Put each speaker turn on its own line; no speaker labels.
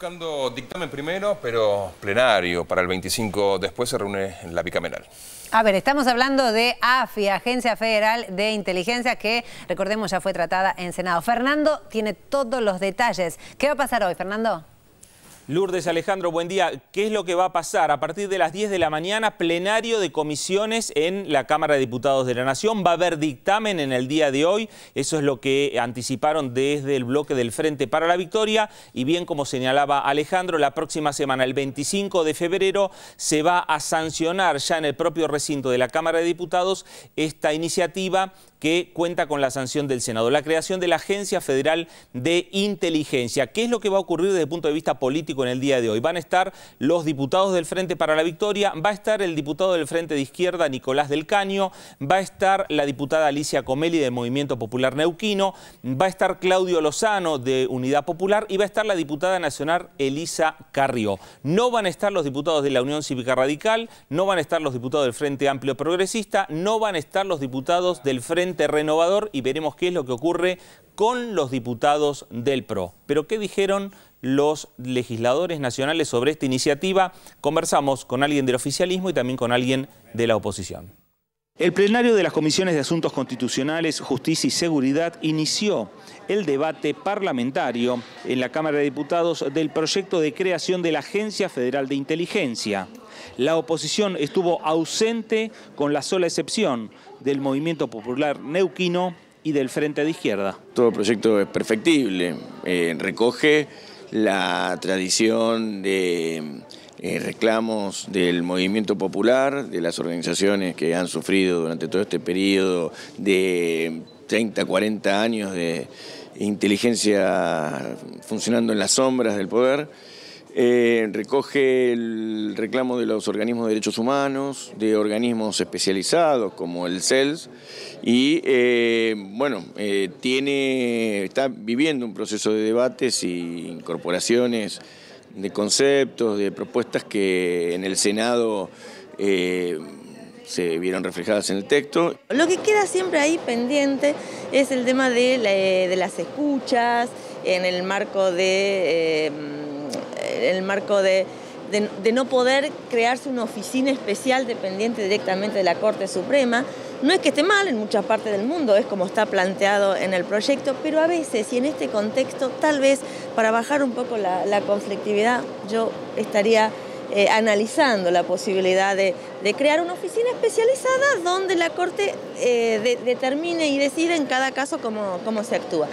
buscando dictamen primero, pero plenario para el 25 después se reúne en la bicameral.
A ver, estamos hablando de AFI, Agencia Federal de Inteligencia, que recordemos ya fue tratada en Senado. Fernando tiene todos los detalles. ¿Qué va a pasar hoy, Fernando?
Lourdes Alejandro, buen día. ¿Qué es lo que va a pasar? A partir de las 10 de la mañana, plenario de comisiones en la Cámara de Diputados de la Nación. Va a haber dictamen en el día de hoy. Eso es lo que anticiparon desde el bloque del Frente para la Victoria. Y bien, como señalaba Alejandro, la próxima semana, el 25 de febrero, se va a sancionar ya en el propio recinto de la Cámara de Diputados esta iniciativa que cuenta con la sanción del Senado. La creación de la Agencia Federal de Inteligencia. ¿Qué es lo que va a ocurrir desde el punto de vista político? en el día de hoy. Van a estar los diputados del Frente para la Victoria, va a estar el diputado del Frente de Izquierda, Nicolás del Caño, va a estar la diputada Alicia Comelli del Movimiento Popular Neuquino, va a estar Claudio Lozano de Unidad Popular y va a estar la diputada nacional Elisa Carrió. No van a estar los diputados de la Unión Cívica Radical, no van a estar los diputados del Frente Amplio Progresista, no van a estar los diputados del Frente Renovador y veremos qué es lo que ocurre con los diputados del PRO. Pero ¿qué dijeron los legisladores nacionales sobre esta iniciativa? Conversamos con alguien del oficialismo y también con alguien de la oposición. El plenario de las comisiones de Asuntos Constitucionales, Justicia y Seguridad inició el debate parlamentario en la Cámara de Diputados del proyecto de creación de la Agencia Federal de Inteligencia. La oposición estuvo ausente con la sola excepción del Movimiento Popular Neuquino y del Frente de Izquierda.
Todo proyecto es perfectible, eh, recoge la tradición de eh, reclamos del movimiento popular, de las organizaciones que han sufrido durante todo este periodo de 30, 40 años de inteligencia funcionando en las sombras del poder. Eh, recoge el reclamo de los organismos de derechos humanos, de organismos especializados como el CELS, y eh, bueno, eh, tiene, está viviendo un proceso de debates e incorporaciones de conceptos, de propuestas que en el Senado se vieron reflejadas en el texto.
Lo que queda siempre ahí pendiente es el tema de las escuchas en el marco de en el marco de, no poder crearse una oficina especial dependiente directamente de la Corte Suprema. No es que esté mal en muchas partes del mundo, es como está planteado en el proyecto, pero a veces y en este contexto, tal vez para bajar un poco la, conflictividad, yo estaría eh, analizando la posibilidad de, crear una oficina especializada donde la Corte eh, determine y decida en cada caso cómo se actúa.